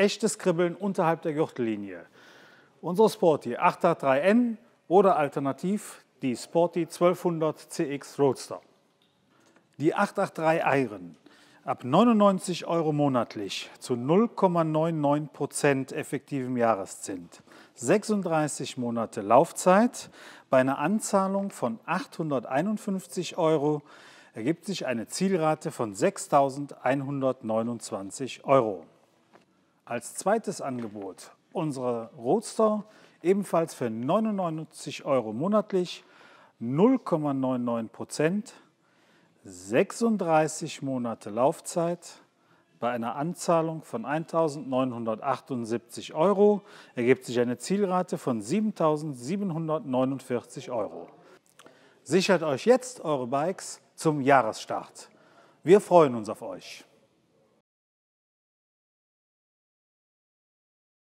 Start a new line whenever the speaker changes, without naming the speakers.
echtes Kribbeln unterhalb der Gürtellinie. Unsere Sporty 883N oder alternativ die Sporty 1200 CX Roadster. Die 883 Eiren ab 99 Euro monatlich zu 0,99 Prozent effektivem Jahreszins. 36 Monate Laufzeit bei einer Anzahlung von 851 Euro ergibt sich eine Zielrate von 6.129 Euro als zweites Angebot unsere Roadster, ebenfalls für 99 Euro monatlich, 0,99 Prozent, 36 Monate Laufzeit, bei einer Anzahlung von 1.978 Euro ergibt sich eine Zielrate von 7.749 Euro. Sichert euch jetzt eure Bikes zum Jahresstart. Wir freuen uns auf euch.